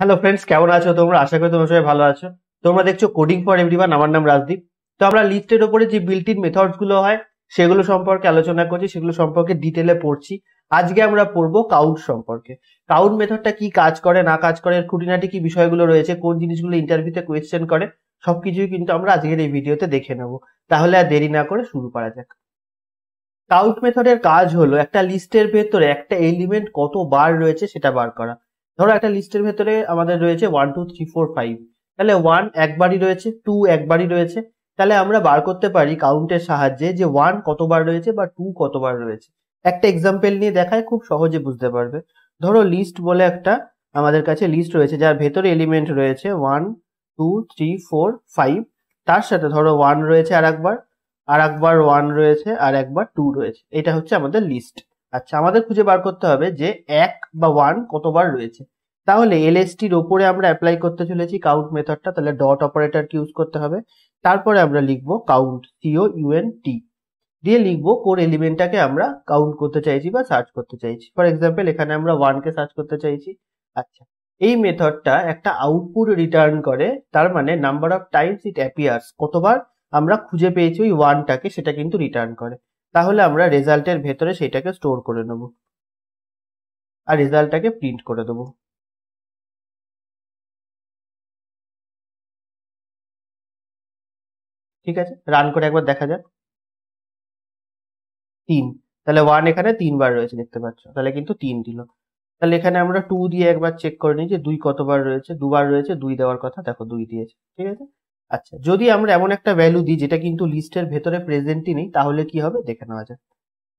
hello friends কেমন আছো তোমরা আশা করি তোমরা সবাই ভালো আছো তোমরা দেখছো কোডিং ফর এভরিওয়ান আমার নাম রাজদীপ তো আমরা লিস্টের ওপরে যে বিল্টিন মেথডস গুলো হয় সেগুলো সম্পর্কে আলোচনা করছি সেগুলো সম্পর্কে ডিটেলে পড়ছি আজকে আমরা পড়ব কাউন্ট সম্পর্কে কাউন্ট মেথডটা কি কাজ করে না কাজ করে খুঁটিনাটি কি বিষয়গুলো রয়েছে কোন জিনিসগুলো ইন্টারভিউতে কোয়েশ্চেন করে সবকিছুই কিন্তু আমরা আজকের এই ভিডিওতে দেখে নেব তাহলে আর দেরি না করে শুরু করা যাক কাউন্ট মেথডের কাজ হলো একটা লিস্টের ভেতরে একটা এলিমেন্ট কতবার রয়েছে সেটা বার করা ধরো একটা লিস্টের ভেতরে আমাদের রয়েছে one two three four five তাহলে ওয়ান একবারই রয়েছে টু একবারই রয়েছে তাহলে আমরা বার করতে পারি কাউন্টের সাহায্যে যে ওয়ান কতবার রয়েছে বা টু কতবার রয়েছে একটা এক্সাম্পল নিয়ে দেখায় খুব সহজে বুঝতে পারবে ধরো লিস্ট বলে একটা আমাদের কাছে লিস্ট রয়েছে যার ভেতরে এলিমেন্ট রয়েছে one two three four five তার সাথে ধরো ওয়ান রয়েছে আর একবার আর একবার ওয়ান রয়েছে আর একবার টু রয়েছে এটা হচ্ছে আমাদের লিস্ট আচ্ছা আমাদের খুঁজে বার করতে হবে যে এক বা ওয়ান কতবার রয়েছে তাহলে এলএসটির ওপরে আমরা অ্যাপ্লাই করতে চলেছি কাউন্ট মেথডটা তাহলে ডট অপারেটরকে ইউজ করতে হবে তারপরে আমরা লিখবো কাউন্ট সিও ইউএন টি দিয়ে লিখবো কোর এলিমেন্টটাকে আমরা কাউন্ট করতে চাইছি বা সার্চ করতে চাইছি ফর এক্সাম্পল এখানে আমরা ওয়ানকে সার্চ করতে চাইছি আচ্ছা এই মেথডটা একটা আউটপুট রিটার্ন করে তার মানে number of times it appears কতবার আমরা খুঁজে পেয়েছি ওই ওয়ানটাকে সেটা কিন্তু রিটার্ন করে তাহলে আমরা রেজাল্টের ভেতরে সেটাকে স্টোর করে নেব আর রেজাল্টটাকে প্রিন্ট করে দেবো ঠিক আছে রান করে একবার দেখা যাক তিন তাহলে ওয়ান এখানে তিনবার রয়েছে দেখতে পাচ্ছ তাহলে কিন্তু তিন দিল তাহলে এখানে আমরা টু দিয়ে একবার চেক করে নিই যে দুই কতবার রয়েছে দুবার রয়েছে দুই দেওয়ার কথা দেখো দুই দিয়েছে ঠিক আছে আচ্ছা যদি আমরা এমন একটা ভ্যালু দিই যেটা কিন্তু লিস্টের ভেতরে প্রেজেন্টই নেই তাহলে কি হবে দেখে নেওয়া যাক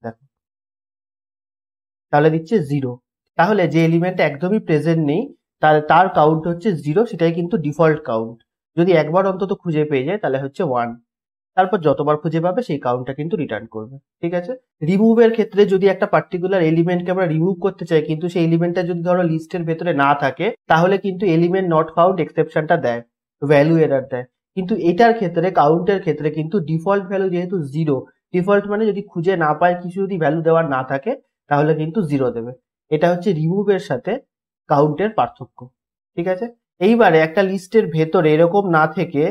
দেখো তাহলে দিচ্ছে জিরো তাহলে যে এলিমেন্ট একদমই প্রেজেন্ট নেই তার তার কাউন্ট হচ্ছে জিরো সেটাই কিন্তু ডিফল্ট কাউন্ট যদি একবার অন্তত খুঁজে পেয়ে যায় তাহলে হচ্ছে ওয়ান তারপর যতবার খুঁজে পাবে সেই কাউন্টটা কিন্তু রিটার্ন করবে ঠিক আছে রিমুভের ক্ষেত্রে যদি একটা পার্টিকুলার এলিমেন্টকে আমরা রিমুভ করতে চাই কিন্তু সেই এলিমেন্টটা যদি ধরো লিস্টের ভেতরে না থাকে তাহলে কিন্তু এলিমেন্ট নট ফাউন্ড এক্সেপশনটা দেয় ভ্যালু এরার দেয় কিন্তু এটার ক্ষেত্রে কাউন্টের ক্ষেত্রে কিন্তু ডিফল্ট ভ্যালু যেহেতু জিরো ডিফল্ট মানে যদি খুঁজে না পায় কিছু যদি ভ্যালু দেওয়ার না থাকে তাহলে কিন্তু জিরো দেবে এটা হচ্ছে রিমুভের সাথে কাউন্টের পার্থক্য ঠিক আছে এইবারে একটা লিস্টের ভেতরে এরকম না থেকে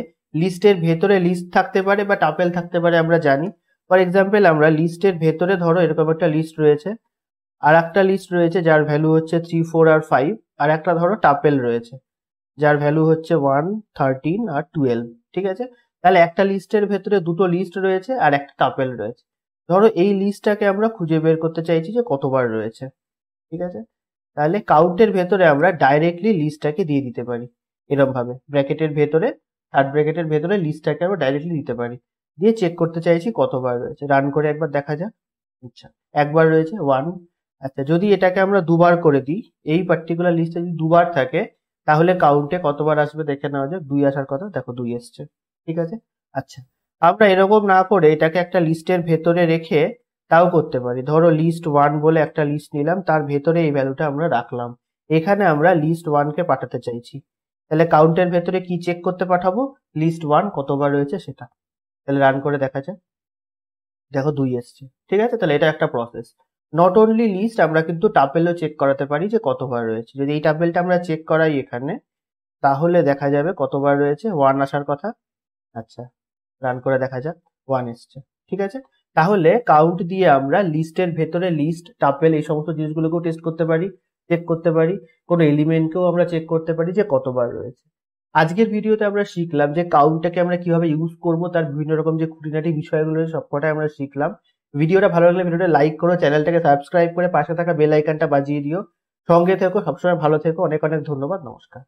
লিস্টের ভেতরে লিস্ট থাকতে পারে বা টাপেল থাকতে পারে আমরা জানি ফর এক্সাম্পল আমরা লিস্টের ভেতরে ধরো এরকম একটা লিস্ট রয়েছে আর একটা লিস্ট রয়েছে যার ভ্যালু হচ্ছে থ্রি ফোর আর ফাইভ আর একটা ধরো টাপেল রয়েছে যার ভ্যালু হচ্ছে ওয়ান থার্টিন আর টুয়েলভ ঠিক আছে তাহলে একটা লিস্টের ভেতরে দুটো লিস্ট রয়েছে আর একটা টাপেল রয়েছে ধরো এই লিস্টটাকে আমরা খুঁজে বের করতে চাইছি যে কতবার রয়েছে ঠিক আছে তাহলে কাউন্টের ভেতরে আমরা ডাইরেক্টলি লিস্টটাকে দিয়ে দিতে পারি এরমভাবে ব্র্যাকেটের ভেতরে থার্ড ব্র্যাকেটের ভেতরে লিস্টটাকে আমরা ডাইরেক্টলি দিতে পারি দিয়ে চেক করতে চাইছি কতবার রয়েছে রান করে একবার দেখা যাক আচ্ছা একবার রয়েছে ওয়ান আচ্ছা যদি এটাকে আমরা দুবার করে দিই এই পার্টিকুলার লিস্টে যদি দুবার থাকে তাহলে কাউন্টে কতবার আসবে দেখে নেওয়া যাক দুই আসার কথা দেখো দুই এসছে ঠিক আছে আচ্ছা আমরা এরকম না করে এটাকে একটা লিস্টের ভেতরে রেখে তাও করতে পারি ধরো লিস্ট ওয়ান বলে একটা লিস্ট নিলাম তার ভেতরে এই ভ্যালুটা আমরা রাখলাম এখানে আমরা লিস্ট ওয়ানকে পাঠাতে চাইছি তাহলে কাউন্টের ভেতরে কি চেক করতে পাঠাবো লিস্ট ওয়ান কতবার রয়েছে সেটা তাহলে রান করে দেখা যায় দেখো দুই এসছে ঠিক আছে তাহলে এটা একটা প্রসেস নট অনলি লিস্ট আমরা কিন্তু টাপেলও চেক করাতে পারি যে কতবার রয়েছে যদি এই টাপেলটা আমরা চেক করাই এখানে তাহলে দেখা যাবে কতবার রয়েছে ওয়ান আসার কথা আচ্ছা রান করে দেখা যাক ওয়ান এসছে ঠিক আছে তাহলে কাউন্ট দিয়ে আমরা লিস্টের ভেতরে লিস্ট টাপেল এই সমস্ত জিনিসগুলোকেও টেস্ট করতে পারি চেক করতে পারি কোনো এলিমেন্টকেও আমরা চেক করতে পারি যে কতবার রয়েছে আজকের ভিডিওতে আমরা শিখলাম যে কাউন্টটাকে আমরা কিভাবে ইউজ করব তার বিভিন্ন রকম যে খুঁটিনাটি বিষয়গুলো সবকটাই আমরা শিখলাম ভিডিওটা ভালো লাগলে ভিডিওটা লাইক করো চ্যানেলটাকে সাবস্ক্রাইব করে পাশে থাকা বেল আইকনটা বাজিয়ে দিও সঙ্গে থেকো সবসময় ভালো থেকো অনেক অনেক ধন্যবাদ নমস্কার